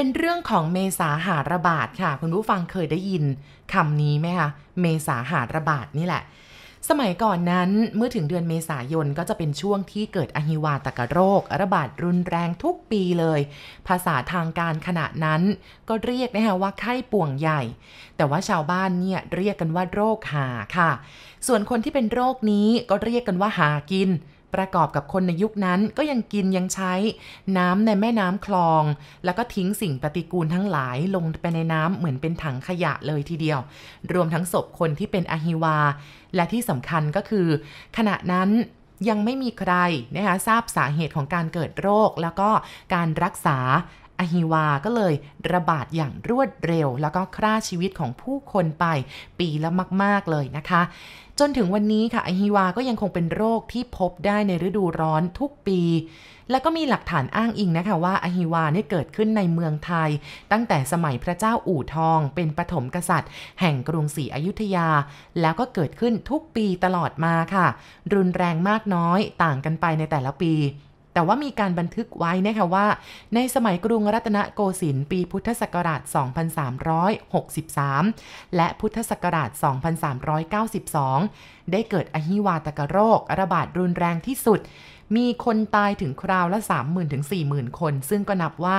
เป็นเรื่องของเมษาหาระบาดค่ะคุณผู้ฟังเคยได้ยินคำนี้ไหมคะเมษาหาระบาดนี่แหละสมัยก่อนนั้นเมื่อถึงเดือนเมษายนก็จะเป็นช่วงที่เกิดอหิวาตกโรค ระบาดรุนแรงทุกปีเลย ภาษาทางการขณะนั้นก็เรียกนะคะว่าไข้ป่วงใหญ่ แต่ว่าชาวบ้านเนี่ยเรียกกันว่าโรคหาค่ะ ส่วนคนที่เป็นโรคนี้ก็เรียกกันว่าหากินประกอบกับคนในยุคนั้นก็ยังกินยังใช้น้ำในแม่น้ำคลอง แล้วก็ทิ้งสิ่งปฏิกูลทั้งหลายลงไปในน้ำเหมือนเป็นถังขยะเลยทีเดียว รวมทั้งศพคนที่เป็นอหิวา และที่สำคัญก็คือ ขณะนั้นยังไม่มีใครนะคะทราบสาเหตุของการเกิดโรค แล้วก็การรักษาอหิวาก็เลยระบาดอย่างรวดเร็ว แล้วก็ฆ่าชีวิตของผู้คนไปปีละมาก ๆ เลยนะคะ จนถึงวันนี้ค่ะอหิวาก็ยังคงเป็นโรคที่พบได้ในฤดูร้อนทุกปี แล้วก็มีหลักฐานอ้างอิงนะคะ ว่า อหิวาเนี่ยเกิดขึ้นในเมืองไทย ตั้งแต่สมัยพระเจ้าอู่ทอง เป็นปฐมกษัตริย์ แห่งกรุงศรีอยุธยา แล้วก็เกิดขึ้นทุกปีตลอดมาค่ะ รุนแรงมากน้อยต่างกันไปในแต่ละปีแต่ว่ามีการบันทึกไว้นะคะว่า ในสมัยกรุงรัตนโกสินทร์ปีพุทธศักราช 2363 และพุทธศักราช 2392 ได้เกิดอหิวาตกโรค ระบาดรุนแรงที่สุด มีคนตายถึงคราวละ 30,000ถึง40,000 คน ซึ่งก็นับว่า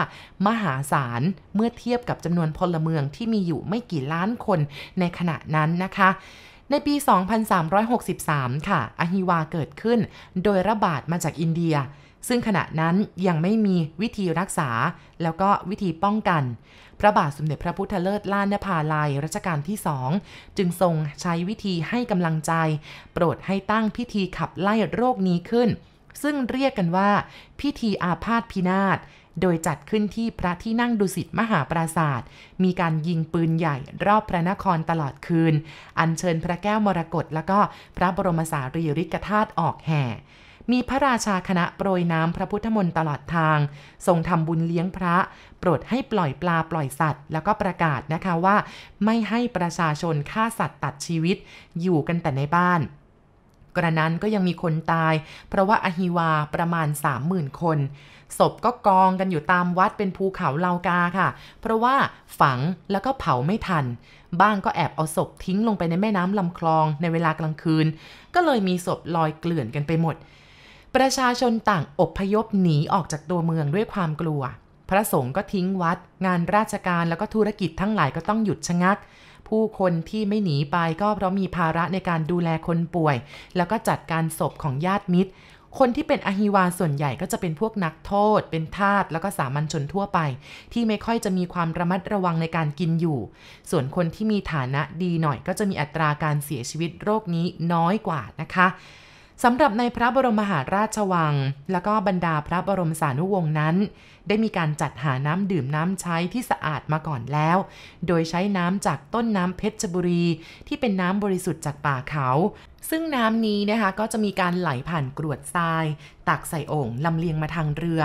มหาศาลเมื่อเทียบกับจำนวนพลเมืองที่มีอยู่ไม่กี่ล้านคนในขณะนั้นนะคะ ในปี 2363 ค่ะ อหิวาเกิดขึ้น โดยระบาดมาจากอินเดียซึ่งขณะนั้นยังไม่มีวิธีรักษาแล้วก็วิธีป้องกัน พระบาทสมเด็จพระพุทธเลิศล่านนภาลายรัชกาลที่สอง จึงทรงใช้วิธีให้กำลังใจโปรดให้ตั้งพิธีขับไล่โรคนี้ขึ้น ซึ่งเรียกกันว่าพิธีอาพาธพินาศ โดยจัดขึ้นที่พระที่นั่งดุสิตมหาปราศาสตร์มีการยิงปืนใหญ่รอบพระนครตลอดคืน อัญเชิญพระแก้วมรกตแล้วก็พระบรมสารีริกธาตุออกแห่มีพระราชาคณะโปรยน้ำพระพุทธมนต์ตลอดทาง ทรงทำบุญเลี้ยงพระ โปรดให้ปล่อยปลาปล่อยสัตว์ แล้วก็ประกาศนะคะว่า ไม่ให้ประชาชนฆ่าสัตว์ตัดชีวิตอยู่กันแต่ในบ้าน กระนั้นก็ยังมีคนตายเพราะว่าอหิวาประมาณ30,000คนศพก็กองกันอยู่ตามวัดเป็นภูเขาเลากาค่ะ เพราะว่าฝังแล้วก็เผาไม่ทัน บ้างก็แอบเอาศพทิ้งลงไปในแม่น้ำลำคลองในเวลากลางคืน ก็เลยมีศพลอยเกลื่อนกันไปหมดประชาชนต่างอบพยพหนีออกจากตัวเมืองด้วยความกลัว พระสงฆ์ก็ทิ้งวัด งานราชการแล้วก็ธุรกิจทั้งหลายก็ต้องหยุดชะงัก ผู้คนที่ไม่หนีไปก็เพราะมีภาระในการดูแลคนป่วย แล้วก็จัดการศพของญาติมิตร คนที่เป็นอหิวาส่วนใหญ่ก็จะเป็นพวกนักโทษ เป็นทาสแล้วก็สามัญชนทั่วไป ที่ไม่ค่อยจะมีความระมัดระวังในการกินอยู่ ส่วนคนที่มีฐานะดีหน่อยก็จะมีอัตราการเสียชีวิตโรคนี้น้อยกว่านะคะสำหรับในพระบรมมหาราชวัง และก็บรรดาพระบรมสานุวงศ์นั้น ได้มีการจัดหาน้ำดื่มน้ำใช้ที่สะอาดมาก่อนแล้ว โดยใช้น้ำจากต้นน้ำเพชรบุรี ที่เป็นน้ำบริสุทธิ์จากป่าเขา ซึ่งน้ำนี้นะคะ ก็จะมีการไหลผ่านกรวดทราย ตักใส่โอ่งลำเลียงมาทางเรือ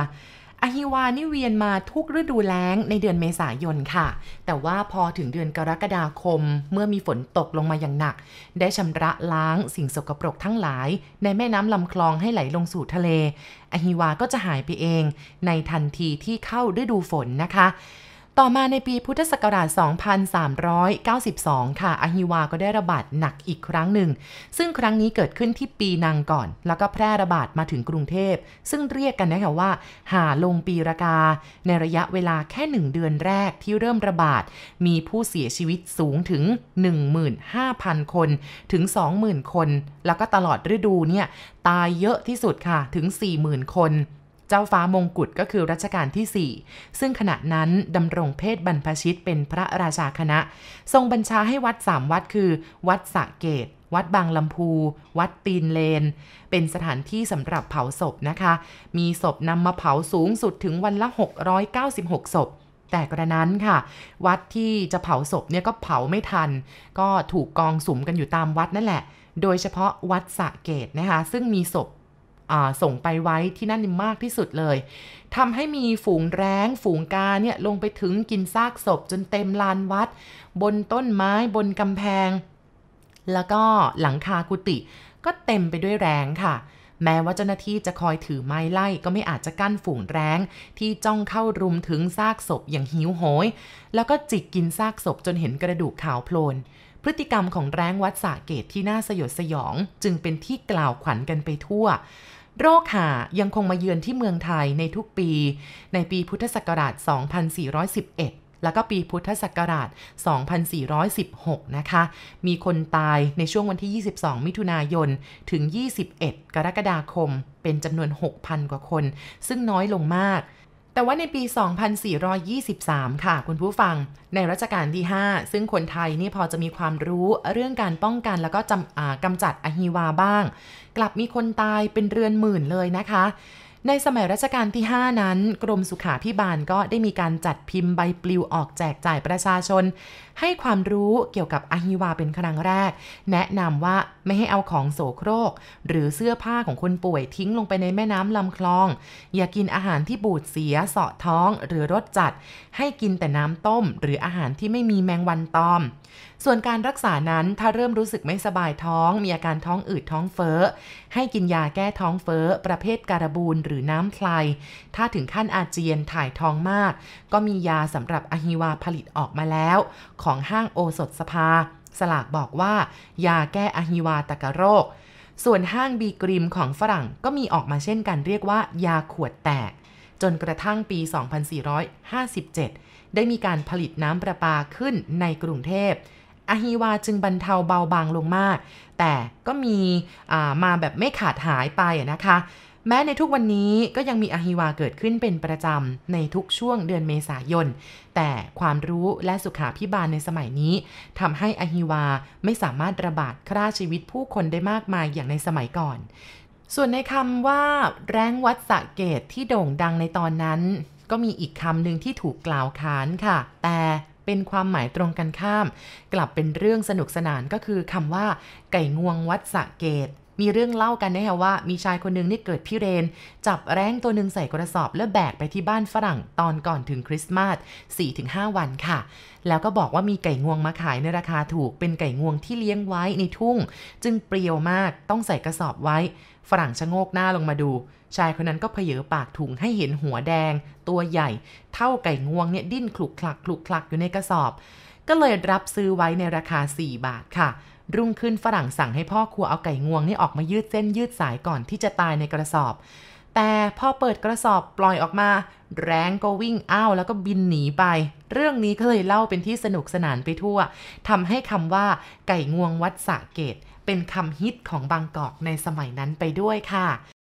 อฮิวานี่เวียนมาทุกฤดูแล้งในเดือนเมษายนค่ะ แต่ว่าพอถึงเดือนกรกฎาคมเมื่อมีฝนตกลงมาอย่างหนัก ได้ชำระล้างสิ่งสกปรกทั้งหลาย ในแม่น้ำลำคลองให้ไหลลงสู่ทะเลอฮิวาก็จะหายไปเองในทันทีที่เข้าฤดูฝนนะคะต่อมาในปีพุทธศักราช 2392 ค่ะอหิวาก็ได้ระบาดหนักอีกครั้งหนึ่ง ซึ่งครั้งนี้เกิดขึ้นที่ปีนังก่อน แล้วก็แพร่ระบาดมาถึงกรุงเทพ ซึ่งเรียกกันนะคะว่า หาลงปีรากา ในระยะเวลาแค่1เดือนแรก ที่เริ่มระบาด มีผู้เสียชีวิตสูงถึง 15,000 คน ถึง 20,000 คน แล้วก็ตลอดฤดูเนี่ยตายเยอะที่สุดค่ะ ถึง 40,000 คนเจ้าฟ้ามงกุฎก็คือรัชกาลที่ 4 ซึ่งขณะนั้นดำรงเพศบรรพชิตเป็นพระราชาคณะ ทรงบัญชาให้วัด 3 วัดคือ วัดสะเกต วัดบางลำพู วัดตีนเลน เป็นสถานที่สำหรับเผาศพนะคะ มีศพนำมาเผาสูงสุดถึงวันละ 696ศพ แต่กระนั้นค่ะ วัดที่จะเผาศพเนี่ยก็เผาไม่ทัน ก็ถูกกองสุมกันอยู่ตามวัดนั่นแหละ โดยเฉพาะวัดสะเกตนะคะ ซึ่งมีศพส่งไปไว้ที่นั่นมากที่สุดเลย ทำให้มีฝูงแร้ง ฝูงกาเนี่ย ลงไปถึงกินซากศพจนเต็มลานวัด บนต้นไม้บนกำแพง แล้วก็หลังคากุฏิก็เต็มไปด้วยแร้งค่ะ แม้ว่าเจ้าหน้าที่จะคอยถือไม้ไล่ก็ไม่อาจจะกั้นฝูงแร้ง ที่จ้องเข้ารุมถึงซากศพอย่างหิวโหย แล้วก็จิกกินซากศพจนเห็นกระดูกขาวโพลนพฤติกรรมของแร้งวัดสะเกตที่น่าสยดสยองจึงเป็นที่กล่าวขวัญกันไปทั่ว โรคหายังคงมาเยือนที่เมืองไทยในทุกปีในปีพุทธศักราช 2411 แล้วก็ปีพุทธศักราช 2416 นะคะ มีคนตายในช่วงวันที่ 22 มิถุนายน ถึง 21 กรกฎาคม เป็นจำนวน 6,000 กว่าคน ซึ่งน้อยลงมากแต่ว่าในปี 2423 ค่ะคุณผู้ฟัง ในรัชกาลที่ 5 ซึ่งคนไทยนี่พอจะมีความรู้ เรื่องการป้องกันแล้วก็กำจัดอหิวาบ้าง กลับมีคนตายเป็นเรือนหมื่นเลยนะคะในสมัยรัชกาลที่ 5 นั้น กรมสุขาพิบาลก็ได้มีการจัดพิมพ์ใบปลิวออกแจกจ่ายประชาชน ให้ความรู้เกี่ยวกับอหิวาเป็นครั้งแรก แนะนำว่าไม่ให้เอาของโสโครก หรือเสื้อผ้าของคนป่วยทิ้งลงไปในแม่น้ำลำคลอง อย่ากินอาหารที่บูดเสียเสาะท้องหรือรสจัดให้กินแต่น้ำต้มหรืออาหารที่ไม่มีแมงวันตอมส่วนการรักษานั้นถ้าเริ่มรู้สึกไม่สบายท้อง มีอาการท้องอืดท้องเฟ้อ ให้กินยาแก้ท้องเฟ้อประเภทการบูนหรือน้ำพลายถ้าถึงขั้นอาเจียนถ่ายท้องมาก ก็มียาสำหรับอหิวาผลิตออกมาแล้ว ของห้างโอสถสภา สลากบอกว่า ยาแก้อหิวาตกโรค ส่วนห้างบีกริมของฝรั่งก็มีออกมาเช่นกัน เรียกว่า ยาขวดแตกจนกระทั่งปี 2457 ได้มีการผลิตน้ำประปาขึ้นในกรุงเทพอาฮีวาจึงบรรเทาเบาบางลงมาก แต่ก็มีมาแบบไม่ขาดหายไปนะคะ แม้ในทุกวันนี้ก็ยังมีอาฮีวาเกิดขึ้นเป็นประจำในทุกช่วงเดือนเมษายน แต่ความรู้และสุขาพิบาลในสมัยนี้ทำให้อาฮีวาไม่สามารถระบาดฆ่าชีวิตผู้คนได้มากมายอย่างในสมัยก่อนส่วนในคำว่าแร้งวัดสะเกตที่โด่งดังในตอนนั้น ก็มีอีกคำหนึ่งที่ถูกกล่าวขานค่ะ แต่เป็นความหมายตรงกันข้าม กลับเป็นเรื่องสนุกสนานก็คือคำว่า ไก่งวงวัดสะเกตมีเรื่องเล่ากันนะคะว่ามีชายคนหนึ่งนี่เกิดพิเรน จับแร้งตัวหนึ่งใส่กระสอบแล้วแบกไปที่บ้านฝรั่งตอนก่อนถึงคริสต์มาส4-5 วันค่ะ แล้วก็บอกว่ามีไก่งวงมาขายในราคาถูก เป็นไก่งวงที่เลี้ยงไว้ในทุ่ง จึงเปรียวมากต้องใส่กระสอบไว้ ฝรั่งชะโงกหน้าลงมาดู ชายคนนั้นก็เผเยปากถุงให้เห็นหัวแดง ตัวใหญ่ เท่าไก่งวงเนี่ยดิ้นคลุกคลักคลุกคลักอยู่ในกระสอบ ก็เลยรับซื้อไว้ในราคา 4 บาทค่ะรุ่งขึ้นฝรั่งสั่งให้พ่อครัวเอาไก่งวงนี่ออกมายืดเส้นยืดสายก่อนที่จะตายในกระสอบ แต่พอเปิดกระสอบปล่อยออกมาแรงก็วิ่งอ้าวแล้วก็บินหนีไป เรื่องนี้ก็เลยเล่าเป็นที่สนุกสนานไปทั่ว ทำให้คำว่า ไก่งวงวัดสะเกต เป็นคำฮิตของบางกอกในสมัยนั้นไปด้วยค่ะ